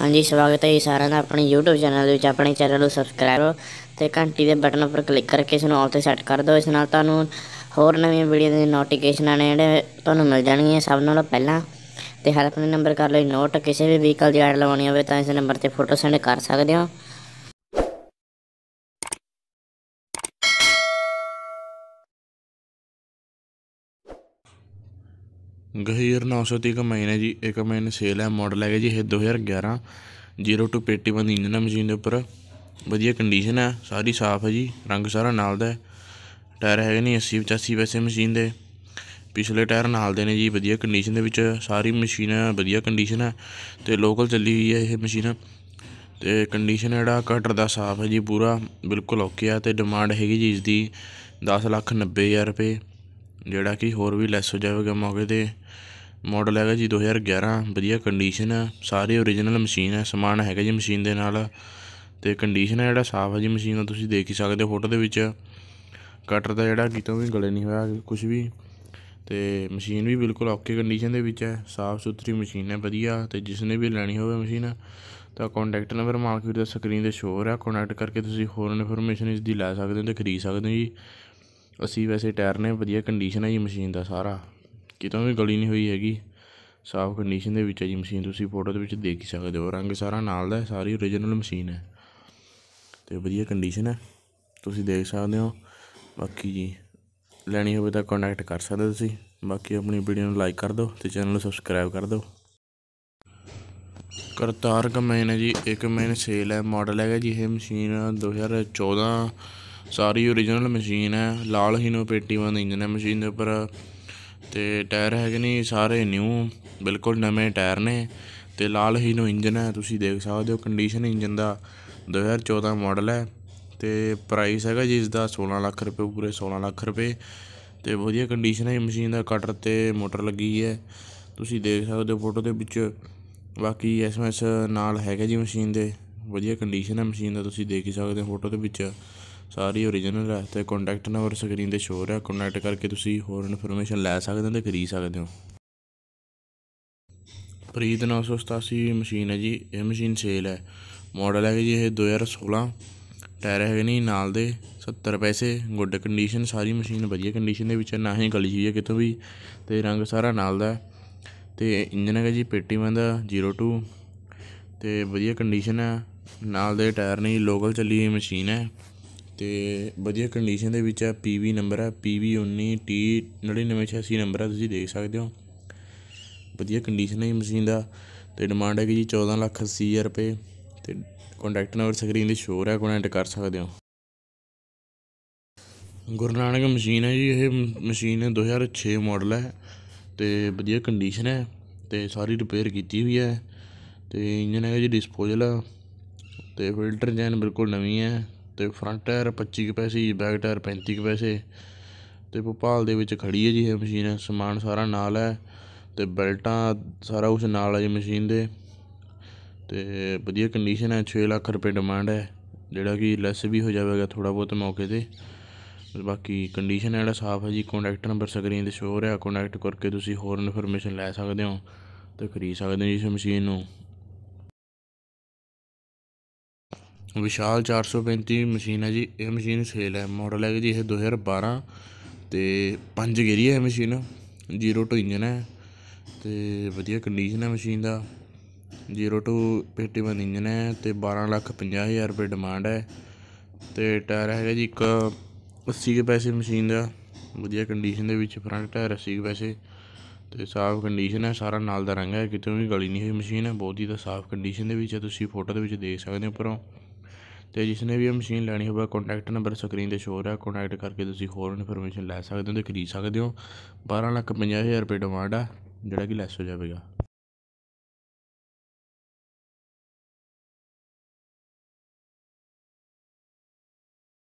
ਹਾਂਜੀ ਸਵਾਗਤ ਹੈ ਜੀ ਸਾਰਿਆਂ ਦਾ ਆਪਣੇ YouTube ਚੈਨਲ ਵਿੱਚ ਆਪਣੇ ਚੈਨਲ ਨੂੰ ਸਬਸਕ੍ਰਾਈਬ ਕਰੋ ਤੇ ਘੰਟੀ ਦੇ ਬਟਨ ਉੱਪਰ ਕਲਿੱਕ ਕਰਕੇ ਇਸ ਨੂੰ ਆਲ ਤੇ ਸੈੱਟ ਕਰ ਦਿਓ ਇਸ ਨਾਲ ਤੁਹਾਨੂੰ ਹੋਰ ਨਵੀਆਂ ਵੀਡੀਓ ਦੀ ਨੋਟੀਫਿਕੇਸ਼ਨਾਂ ਨੇ ਜਿਹੜੇ ਤੁਹਾਨੂੰ ਮਿਲ ਜਾਣਗੀਆਂ ਸਭ ਨਾਲੋਂ ਪਹਿਲਾਂ ਤੇ ਹਰ ਆਪਣੇ ਨੰਬਰ ਕਰ ਲਈ ਨੋਟ ਕਿਸੇ ਵੀ ਵਹੀਕਲ ਦੀ ਐਡ ਲਵਾਉਣੀ ਹੋਵੇ ਤਾਂ ਇਸ ਨੰਬਰ ਤੇ ਫੋਟੋ ਸੈਂਡ ਕਰ ਸਕਦੇ ਹੋ ਗਹੀਰ नौ सौ ਜੀ ਇੱਕ ਮਹੀਨੇ है जी ਹੈ ਮਾਡਲ ਹੈਗਾ ਜੀ ਇਹ 2011 0 ਟੂ ਪੇਟੀ ਇੰਜਨ ਮਸ਼ੀਨ ਦੇ ਉੱਪਰ ਵਧੀਆ ਕੰਡੀਸ਼ਨ ਹੈ ਸਾਰੀ ਸਾਫ਼ ਹੈ ਜੀ ਰੰਗ ਸਾਰਾ ਨਾਲ ਦਾ ਹੈ ਟਾਇਰ ਹੈਗੇ ਨਹੀਂ 80 85 ਵੈਸੇ ਮਸ਼ੀਨ ਦੇ ਪਿਛਲੇ ਟਾਇਰ ਨਾਲ ਦੇ ਨੇ ਜੀ ਵਧੀਆ ਕੰਡੀਸ਼ਨ ਦੇ ਵਿੱਚ ਸਾਰੀ ਮਸ਼ੀਨ ਵਧੀਆ ਕੰਡੀਸ਼ਨ ਹੈ ਤੇ ਲੋਕਲ ਚੱਲੀ ਹੋਈ ਹੈ ਇਹ ਮਸ਼ੀਨ ਤੇ ਕੰਡੀਸ਼ਨ ਜਿਹੜਾ ਕਟਰ ਦਾ ਸਾਫ਼ ਹੈ ਜੀ ਪੂਰਾ ਬਿਲਕੁਲ ਓਕੇ ਆ ਤੇ ਡਿਮਾਂਡ ਹੈਗੀ ਜੀ ਇਸ ਦੀ 10 ਲੱਖ 90 ਹਜ਼ਾਰ ਰੁਪਏ ਜਿਹੜਾ ਕਿ ਹੋਰ ਵੀ ਲੈਸ ਹੋ ਜਾਵੇਗਾ ਮੌਕੇ 'ਤੇ ਮਾਡਲ ਹੈਗਾ ਜੀ 2011 ਵਧੀਆ ਕੰਡੀਸ਼ਨ ਹੈ ਸਾਰੇ origignal ਮਸ਼ੀਨ ਹੈ ਸਮਾਨ ਹੈਗਾ ਜੀ ਮਸ਼ੀਨ ਦੇ ਨਾਲ ਤੇ ਕੰਡੀਸ਼ਨ ਹੈ ਜਿਹੜਾ ਸਾਫ਼ ਹੈ ਜੀ ਮਸ਼ੀਨ ਦਾ ਤੁਸੀਂ ਦੇਖ ਹੀ ਸਕਦੇ ਹੋ ਫੋਟੋ ਦੇ ਵਿੱਚ ਕਟਰ ਦਾ ਜਿਹੜਾ ਕਿਤੋਂ ਵੀ ਗਲੇ ਨਹੀਂ ਹੋਇਆ ਕੁਝ ਵੀ ਤੇ ਮਸ਼ੀਨ ਵੀ ਬਿਲਕੁਲ ਓਕੇ ਕੰਡੀਸ਼ਨ ਦੇ ਵਿੱਚ ਹੈ ਸਾਫ਼ ਸੁਥਰੀ ਮਸ਼ੀਨ ਹੈ ਵਧੀਆ ਤੇ ਜਿਸ ਨੇ ਵੀ ਲੈਣੀ ਹੋਵੇ ਮਸ਼ੀਨ ਤਾਂ ਕੰਟੈਕਟ ਨੰਬਰ ਮਾਰਕੀਟ ਦਾ ਸਕਰੀਨ ਤੇ ਸ਼ੋਅ ਹੋ ਰਿਹਾ ਕੰਟੈਕਟ ਕਰਕੇ ਤੁਸੀਂ ਹੋਰ ਇਨਫੋਰਮੇਸ਼ਨ ਇਸ ਦੀ ਲੈ ਸਕਦੇ ਹੋ ਤੇ ਖਰੀਦ ਸਕਦੇ ਹੋ ਜੀ ਅਸੀਂ ਵੈਸੇ ਟਾਇਰ ਨੇ ਵਧੀਆ ਕੰਡੀਸ਼ਨ ਹੈ ਜੀ ਮਸ਼ੀਨ ਦਾ ਸਾਰਾ ਕਿਤੋਂ ਵੀ ਗਲੀ ਨਹੀਂ ਹੋਈ ਹੈਗੀ ਸਾਫ ਕੰਡੀਸ਼ਨ ਦੇ ਵਿੱਚ ਹੈ ਜੀ ਮਸ਼ੀਨ ਤੁਸੀਂ ਫੋਟੋ ਦੇ ਵਿੱਚ ਦੇਖ ਹੀ ਸਕਦੇ ਹੋ ਰੰਗ ਸਾਰਾ ਨਾਲ ਦਾ ਹੈ ਸਾਰੀ origignal ਮਸ਼ੀਨ ਹੈ ਤੇ ਵਧੀਆ ਕੰਡੀਸ਼ਨ ਹੈ ਤੁਸੀਂ ਦੇਖ ਸਕਦੇ ਹੋ ਬਾਕੀ ਜੀ ਲੈਣੀ ਹੋਵੇ ਤਾਂ ਕੰਟੈਕਟ ਕਰ ਸਕਦੇ ਤੁਸੀਂ ਬਾਕੀ ਆਪਣੀ ਵੀਡੀਓ ਨੂੰ ਲਾਈਕ ਕਰ ਦਿਓ ਤੇ ਚੈਨਲ ਨੂੰ ਸਬਸਕ੍ਰਾਈਬ ਕਰ ਦਿਓ ਕਰਤਾਰ ਕਮੈਨ ਹੈ ਜੀ ਇੱਕ ਮੈਨ ਸੇਲ ਹੈ ਮਾਡਲ ਹੈਗਾ ਜੀ ਇਹ ਮਸ਼ੀਨ 2014 ਸਾਰੀ ਓਰੀਜਨਲ ਮਸ਼ੀਨ ਹੈ ਲਾਲ ਹੀਨੋ ਪੇਟੀ ਵਾਂ ਇੰਜਨ ਹੈ ਮਸ਼ੀਨ ਦੇ ਉੱਪਰ ਤੇ ਟਾਇਰ ਹੈਗੇ ਨੇ ਸਾਰੇ ਨਿਊ ਬਿਲਕੁਲ ਨਵੇਂ ਟਾਇਰ ਨੇ ਤੇ ਲਾਲ ਹੀਨੋ ਇੰਜਨ ਹੈ ਤੁਸੀਂ ਦੇਖ ਸਕਦੇ ਹੋ ਕੰਡੀਸ਼ਨ ਇੰਜਨ ਦਾ 2014 ਮਾਡਲ ਹੈ ਤੇ ਪ੍ਰਾਈਸ ਹੈਗਾ ਜੀ ਇਸ ਦਾ 16 ਲੱਖ ਰੁਪਏ ਪੂਰੇ 16 ਲੱਖ ਰੁਪਏ ਤੇ ਵਧੀਆ ਕੰਡੀਸ਼ਨ ਹੈ ਮਸ਼ੀਨ ਦਾ ਕਟਰ ਤੇ ਮੋਟਰ ਲੱਗੀ ਹੈ ਤੁਸੀਂ ਦੇਖ ਸਕਦੇ ਹੋ ਫੋਟੋ ਦੇ ਵਿੱਚ ਬਾਕੀ ਐਸਐਮਐਸ ਨਾਲ ਹੈਗਾ ਜੀ ਮਸ਼ੀਨ ਦੇ ਵਧੀਆ ਕੰਡੀਸ਼ਨ ਹੈ ਮਸ਼ੀਨ ਦਾ ਤੁਸੀਂ ਦੇਖ ਹੀ ਸਕਦੇ ਹੋ ਫੋਟੋ ਦੇ ਵਿੱਚ ਸਾਰੀ origignal ਹੈ ਤੇ ਕੰਟੈਕਟ ਨੰਬਰ ਸਕਰੀਨ ਤੇ ਸ਼ੋਅ ਰਿਹਾ ਕੰਟੈਕਟ ਕਰਕੇ ਤੁਸੀਂ ਹੋਰ ਇਨਫੋਰਮੇਸ਼ਨ ਲੈ ਸਕਦੇ ਹੋ ਤੇ ਖਰੀਦ ਸਕਦੇ ਹੋ ਪ੍ਰੀਤ 987 ਮਸ਼ੀਨ ਹੈ ਜੀ ਇਹ ਮਸ਼ੀਨ ਸੇਲ ਹੈ ਮਾਡਲ ਹੈ ਜੀ ਇਹ 2016 ਟਾਇਰ ਹੈਗੇ ਨਹੀਂ ਨਾਲ ਦੇ 70 ਪੈਸੇ ਗੁੱਡ ਕੰਡੀਸ਼ਨ ਸਾਰੀ ਮਸ਼ੀਨ ਵਧੀਆ ਕੰਡੀਸ਼ਨ ਦੇ ਵਿੱਚ ਨਾ ਹੀ ਗਲੀ ਹੋਈ ਹੈ ਕਿਤੋਂ ਵੀ ਤੇ ਰੰਗ ਸਾਰਾ ਨਾਲ ਦਾ ਤੇ ਇੰਜਨ ਹੈਗਾ ਜੀ ਪੇਟੀ ਦਾ 02 ਤੇ ਵਧੀਆ ਕੰਡੀਸ਼ਨ ਹੈ ਨਾਲ ਦੇ ਟਾਇਰ ਨਹੀਂ ਲੋਕਲ ਚੱਲੀ ਹੋਈ ਮਸ਼ੀਨ ਹੈ ਤੇ ਵਧੀਆ ਕੰਡੀਸ਼ਨ ਦੇ ਵਿੱਚ ਹੈ ਪੀਵੀ ਨੰਬਰ ਹੈ ਪੀਵੀ 19 ਟੀ 9986 ਨੰਬਰ ਹੈ ਤੁਸੀਂ ਦੇਖ ਸਕਦੇ ਹੋ ਵਧੀਆ ਕੰਡੀਸ਼ਨ ਹੈ ਮਸ਼ੀਨ ਦਾ ਤੇ ਡਿਮਾਂਡ ਕਿ ਜੀ 14 ਲੱਖ 80 ਹਜ਼ਾਰ ਰੁਪਏ ਤੇ ਕੰਟੈਕਟ ਨੰਬਰ ਸਕਰੀਨ ਤੇ ਸ਼ੋਅ ਹੈ ਕੰਟੈਕਟ ਕਰ ਸਕਦੇ ਹੋ ਗੁਰੂ ਮਸ਼ੀਨ ਹੈ ਜੀ ਇਹ ਮਸ਼ੀਨ 2006 ਮਾਡਲ ਹੈ ਤੇ ਵਧੀਆ ਕੰਡੀਸ਼ਨ ਹੈ ਤੇ ਸਾਰੀ ਰਿਪੇਅਰ ਕੀਤੀ ਹੋਈ ਹੈ ਤੇ ਇੰਜਨ ਹੈ ਜੀ ਡਿਸਪੋਜ਼ਲ ਤੇ ਫਿਲਟਰ ਜੈਨ ਬਿਲਕੁਲ ਨਵੀਂ ਹੈ ਤੇ ਫਰੰਟ ਟਾਇਰ 25 ਪੈਸੇ ਬੈਕ ਟਾਇਰ 35 ਪੈਸੇ ਤੇ ਭੋਪਾਲ ਦੇ ਵਿੱਚ ਖੜੀ ਹੈ ਜੀ ਇਹ ਮਸ਼ੀਨ ਸਮਾਨ ਸਾਰਾ ਨਾਲ ਹੈ ਤੇ ਬੈਲਟਾਂ ਸਾਰਾ ਕੁਝ ਨਾਲ ਹੈ ਜੀ ਮਸ਼ੀਨ ਦੇ ਤੇ ਵਧੀਆ ਕੰਡੀਸ਼ਨ ਹੈ 6 ਲੱਖ ਰੁਪਏ ਡਿਮਾਂਡ ਹੈ ਜਿਹੜਾ ਕਿ ਲੈਸ ਵੀ ਹੋ ਜਾਵੇਗਾ ਥੋੜਾ ਬਹੁਤ ਮੌਕੇ ਤੇ ਬਾਕੀ ਕੰਡੀਸ਼ਨ ਹੈ ਜਿਹੜਾ ਸਾਫ਼ ਹੈ ਜੀ ਕੰਟੈਕਟ ਨੰਬਰ ਸਕਰੀਨ ਤੇ ਸ਼ੋਅ ਹੋ ਰਿਹਾ ਕੰਟੈਕਟ ਕਰਕੇ ਤੁਸੀਂ ਹੋਰ ਇਨਫੋਰਮੇਸ਼ਨ ਲੈ ਸਕਦੇ ਹੋ ਤੇ ਖਰੀਦ ਸਕਦੇ ਹੋ ਇਸ ਮਸ਼ੀਨ ਨੂੰ ਵਿਸ਼ਾਲ 435 ਮਸ਼ੀਨ ਹੈ ਜੀ ਇਹ ਮਸ਼ੀਨ ਸੇਲ ਹੈ ਮਾਡਲ ਹੈ ਜੀ ਇਹ 2012 ਤੇ ਪੰਜ ਗੇਰੀ ਹੈ ਮਸ਼ੀਨ ਜ਼ੀਰੋ ਟੂ ਇੰਜਨ ਹੈ ਤੇ ਵਧੀਆ ਕੰਡੀਸ਼ਨ ਹੈ ਮਸ਼ੀਨ ਦਾ ਜ਼ੀਰੋ ਟੂ 81 ਇੰਜਨ ਹੈ ਤੇ 12 ਲੱਖ 50 ਹਜ਼ਾਰ ਰੁਪਏ ਡਿਮਾਂਡ ਹੈ ਤੇ ਟਾਇਰ ਹੈਗਾ ਜੀ ਇੱਕ 80 ਕੇ ਪੈਸੇ ਮਸ਼ੀਨ ਦਾ ਵਧੀਆ ਕੰਡੀਸ਼ਨ ਦੇ ਵਿੱਚ ਫਰੰਟ ਟਾਇਰ 80 ਕੇ ਪੈਸੇ ਤੇ ਸਾਫ਼ ਕੰਡੀਸ਼ਨ ਹੈ ਸਾਰਾ ਨਾਲ ਦਾ ਰੰਗ ਹੈ ਕਿਤੇ ਵੀ ਗਲੀ ਨਹੀਂ ਹੋਈ ਮਸ਼ੀਨ ਹੈ ਬਹੁਤ ਹੀ ਦਾ ਸਾਫ਼ ਕੰਡੀਸ਼ਨ ਦੇ ਵਿੱਚ ਹੈ ਤੁਸੀਂ ਫੋਟੋ ਦੇ ਵਿੱਚ ਦੇਖ ਸਕਦੇ ਹੋ ਉੱਪਰੋਂ ਤੇ ਜਿਸ ਨੇ ਵੀ ਇਹ ਮਸ਼ੀਨ ਲੈਣੀ ਹੋਵੇ ਕੰਟੈਕਟ ਨੰਬਰ ਸਕਰੀਨ ਤੇ ਸ਼ੋਅ ਰਿਹਾ ਕੰਟੈਕਟ ਕਰਕੇ ਤੁਸੀਂ ਹੋਰ ਇਨਫੋਰਮੇਸ਼ਨ ਲੈ ਸਕਦੇ ਹੋ ਤੇ ਖਰੀਦ ਸਕਦੇ ਹੋ 12 ਲੱਖ 50 ਹਜ਼ਾਰ ਰੁਪਏ ਡਿਮਾਂਡ ਆ ਜਿਹੜਾ ਕਿ ਲੈਸ ਹੋ ਜਾਵੇਗਾ